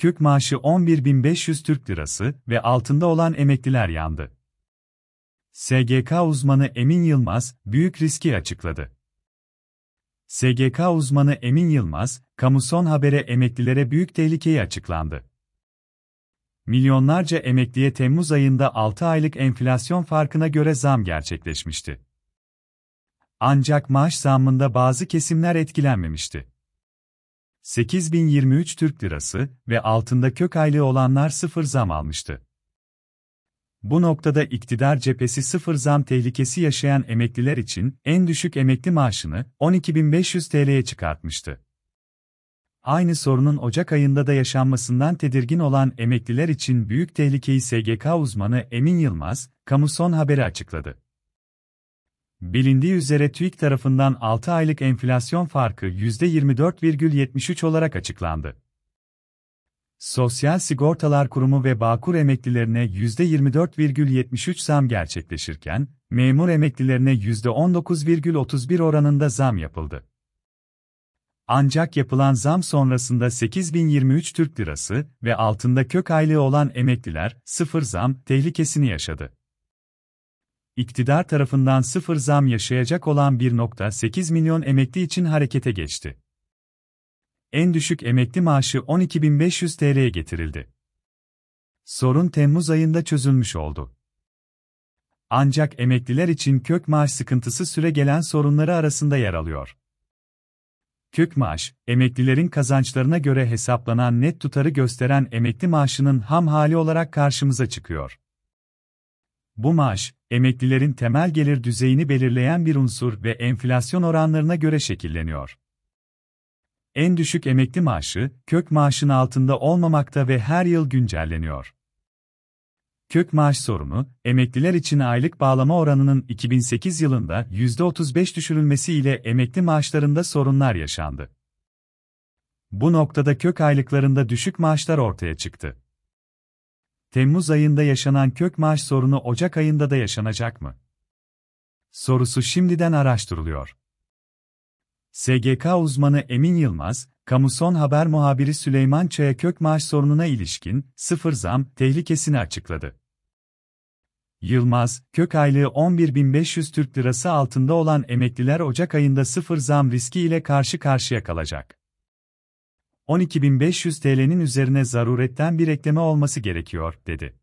kök maaşı 11.500 Türk Lirası ve altında olan emekliler yandı. SGK uzmanı Emin Yılmaz, büyük riski açıkladı. SGK uzmanı Emin Yılmaz, Kamuson Haber'e emeklilere büyük tehlikeyi açıklandı. Milyonlarca emekliye Temmuz ayında 6 aylık enflasyon farkına göre zam gerçekleşmişti. Ancak maaş zammında bazı kesimler etkilenmemişti. 8023 Türk Lirası ve altında kök aylığı olanlar sıfır zam almıştı. Bu noktada iktidar cephesi sıfır zam tehlikesi yaşayan emekliler için en düşük emekli maaşını 12.500 TL'ye çıkartmıştı. Aynı sorunun Ocak ayında da yaşanmasından tedirgin olan emekliler için büyük tehlikeyi SGK uzmanı Emin Yılmaz, Kamuson Haberi açıkladı. Bilindiği üzere TÜİK tarafından 6 aylık enflasyon farkı %24,73 olarak açıklandı. Sosyal Sigortalar Kurumu ve Bağkur emeklilerine %24,73 zam gerçekleşirken, memur emeklilerine %19,31 oranında zam yapıldı. Ancak yapılan zam sonrasında 8023 Türk Lirası ve altında kök aylığı olan emekliler sıfır zam tehlikesini yaşadı iktidar tarafından sıfır zam yaşayacak olan 1.8 milyon emekli için harekete geçti. En düşük emekli maaşı 12.500 TL'ye getirildi. Sorun Temmuz ayında çözülmüş oldu. Ancak emekliler için kök maaş sıkıntısı süre gelen sorunları arasında yer alıyor. Kök maaş, emeklilerin kazançlarına göre hesaplanan net tutarı gösteren emekli maaşının ham hali olarak karşımıza çıkıyor. Bu maaş, emeklilerin temel gelir düzeyini belirleyen bir unsur ve enflasyon oranlarına göre şekilleniyor. En düşük emekli maaşı, kök maaşın altında olmamakta ve her yıl güncelleniyor. Kök maaş sorunu, emekliler için aylık bağlama oranının 2008 yılında %35 düşürülmesi ile emekli maaşlarında sorunlar yaşandı. Bu noktada kök aylıklarında düşük maaşlar ortaya çıktı. Temmuz ayında yaşanan kök maaş sorunu Ocak ayında da yaşanacak mı? Sorusu şimdiden araştırılıyor. SGK uzmanı Emin Yılmaz, Kamuson Haber muhabiri Süleyman Çaya kök maaş sorununa ilişkin sıfır zam tehlikesini açıkladı. Yılmaz, kök aylığı 11.500 Türk Lirası altında olan emekliler Ocak ayında sıfır zam riski ile karşı karşıya kalacak. 12.500 TL'nin üzerine zaruretten bir ekleme olması gerekiyor, dedi.